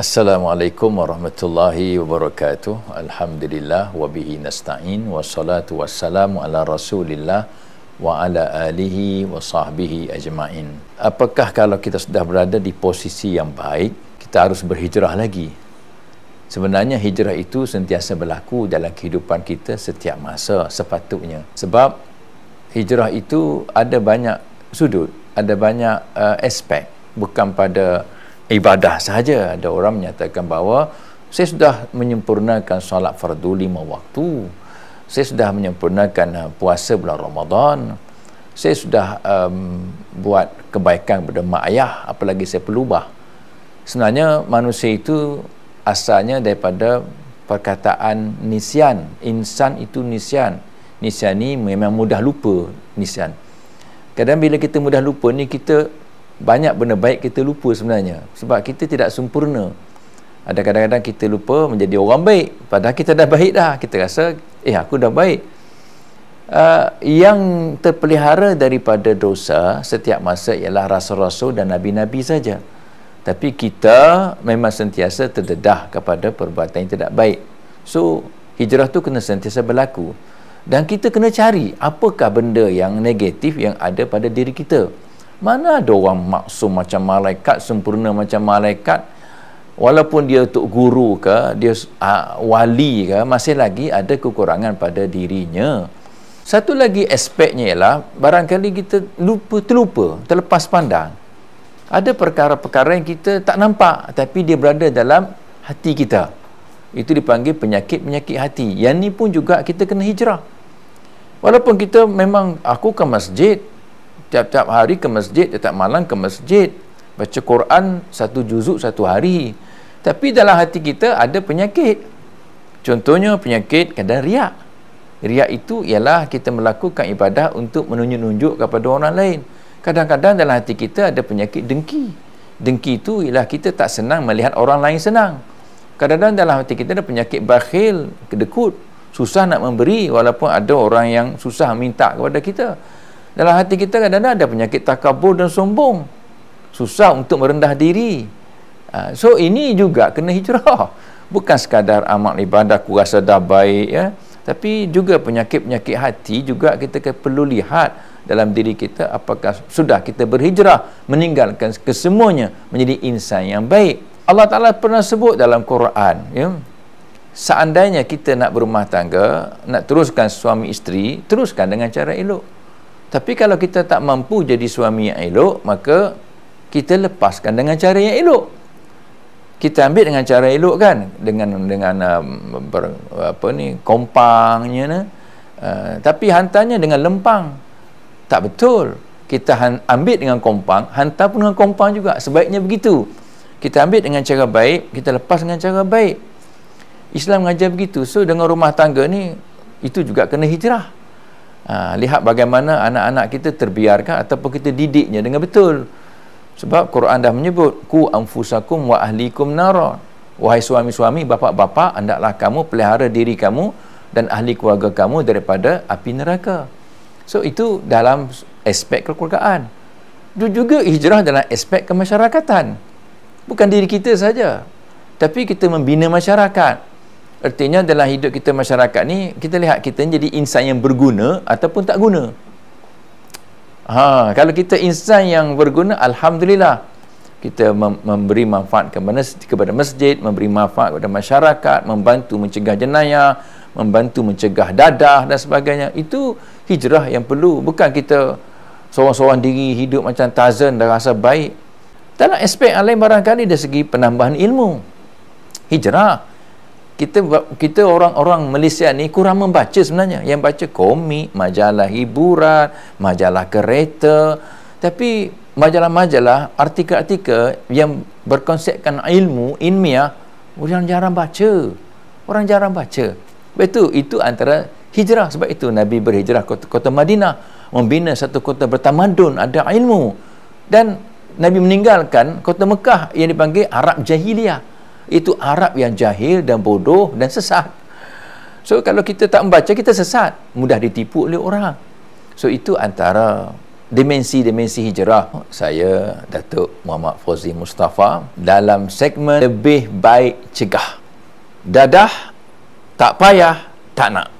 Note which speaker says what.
Speaker 1: Assalamualaikum warahmatullahi wabarakatuh. Alhamdulillah wabihi nasta'in wa salatu wassalamu ala Rasulillah wa ala alihi wa sahbihi ajmain. Apakah kalau kita sudah berada di posisi yang baik, kita harus berhijrah lagi? Sebenarnya hijrah itu sentiasa berlaku dalam kehidupan kita setiap masa sepatutnya. Sebab hijrah itu ada banyak sudut, ada banyak uh, aspek bukan pada ibadah saja ada orang menyatakan bahawa saya sudah menyempurnakan solat fardu lima waktu saya sudah menyempurnakan eh, puasa bulan Ramadan saya sudah um, buat kebaikan kepada mak ayah apalagi saya pelubah sebenarnya manusia itu asalnya daripada perkataan nisyan insan itu nisyan nisyan ni memang mudah lupa nisyan kadang bila kita mudah lupa ni kita banyak benda baik kita lupa sebenarnya sebab kita tidak sempurna ada kadang-kadang kita lupa menjadi orang baik padahal kita dah baik dah kita rasa eh aku dah baik uh, yang terpelihara daripada dosa setiap masa ialah rasul-rasul dan nabi-nabi saja tapi kita memang sentiasa terdedah kepada perbuatan yang tidak baik so hijrah tu kena sentiasa berlaku dan kita kena cari apakah benda yang negatif yang ada pada diri kita. Mana ada orang maksum macam malaikat, sempurna macam malaikat. Walaupun dia tu guru ke, dia uh, wali ke, masih lagi ada kekurangan pada dirinya. Satu lagi aspeknya ialah barangkali kita lupa terlupa, terlepas pandang. Ada perkara-perkara yang kita tak nampak tapi dia berada dalam hati kita. Itu dipanggil penyakit-penyakit hati. Yang ni pun juga kita kena hijrah. Walaupun kita memang aku ke masjid, tiap-tiap hari ke masjid, tiap-tiap malam ke masjid, baca Quran satu juzuk satu hari. Tapi dalam hati kita ada penyakit. Contohnya penyakit kadang riak. Riak itu ialah kita melakukan ibadah untuk menunjuk-nunjuk kepada orang lain. Kadang-kadang dalam hati kita ada penyakit dengki. Dengki itu ialah kita tak senang melihat orang lain senang. Kadang-kadang dalam hati kita ada penyakit bakhil, kedekut. Susah nak memberi walaupun ada orang yang susah minta kepada kita dalam hati kita kadang-kadang ada penyakit takabur dan sombong susah untuk merendah diri ha, so ini juga kena hijrah bukan sekadar amal ibadah aku rasa dah baik ya tapi juga penyakit-penyakit hati juga kita perlu lihat dalam diri kita apakah sudah kita berhijrah meninggalkan kesemuanya menjadi insan yang baik Allah Ta'ala pernah sebut dalam Quran ya seandainya kita nak berumah tangga nak teruskan suami isteri teruskan dengan cara elok tapi kalau kita tak mampu jadi suami yang elok, maka kita lepaskan dengan cara yang elok. Kita ambil dengan cara elok kan? Dengan dengan um, ber, apa ni? Kompangnya. Uh, tapi hantarnya dengan lempang. Tak betul. Kita han, ambil dengan kompang, hantar pun dengan kompang juga. Sebaiknya begitu. Kita ambil dengan cara baik, kita lepas dengan cara baik. Islam mengajar begitu. So dengan rumah tangga ni, itu juga kena hijrah. Ha, lihat bagaimana anak-anak kita terbiarkan ataupun kita didiknya dengan betul. Sebab Quran dah menyebut ku anfusakum wa ahlikum nara. Wahai suami-suami, bapa-bapa, hendaklah kamu pelihara diri kamu dan ahli keluarga kamu daripada api neraka. So itu dalam aspek kekeluargaan. Juga hijrah dalam aspek kemasyarakatan. Bukan diri kita saja. Tapi kita membina masyarakat, Artinya dalam hidup kita masyarakat ni kita lihat kita jadi insan yang berguna ataupun tak guna. Ha, kalau kita insan yang berguna alhamdulillah kita mem- memberi manfaat kepada kepada masjid, memberi manfaat kepada masyarakat, membantu mencegah jenayah, membantu mencegah dadah dan sebagainya. Itu hijrah yang perlu. Bukan kita seorang-seorang diri hidup macam tazan dan rasa baik. Dalam aspek lain barangkali dari segi penambahan ilmu. Hijrah kita kita orang-orang Malaysia ni kurang membaca sebenarnya yang baca komik majalah hiburan majalah kereta tapi majalah-majalah artikel-artikel yang berkonsepkan ilmu ilmiah orang jarang baca orang jarang baca betul itu antara hijrah sebab itu Nabi berhijrah kota, kota Madinah membina satu kota bertamadun ada ilmu dan Nabi meninggalkan kota Mekah yang dipanggil Arab Jahiliyah itu Arab yang jahil dan bodoh dan sesat. So kalau kita tak membaca kita sesat, mudah ditipu oleh orang. So itu antara dimensi-dimensi hijrah saya Datuk Muhammad Fauzi Mustafa dalam segmen lebih baik cegah. Dadah tak payah tak nak.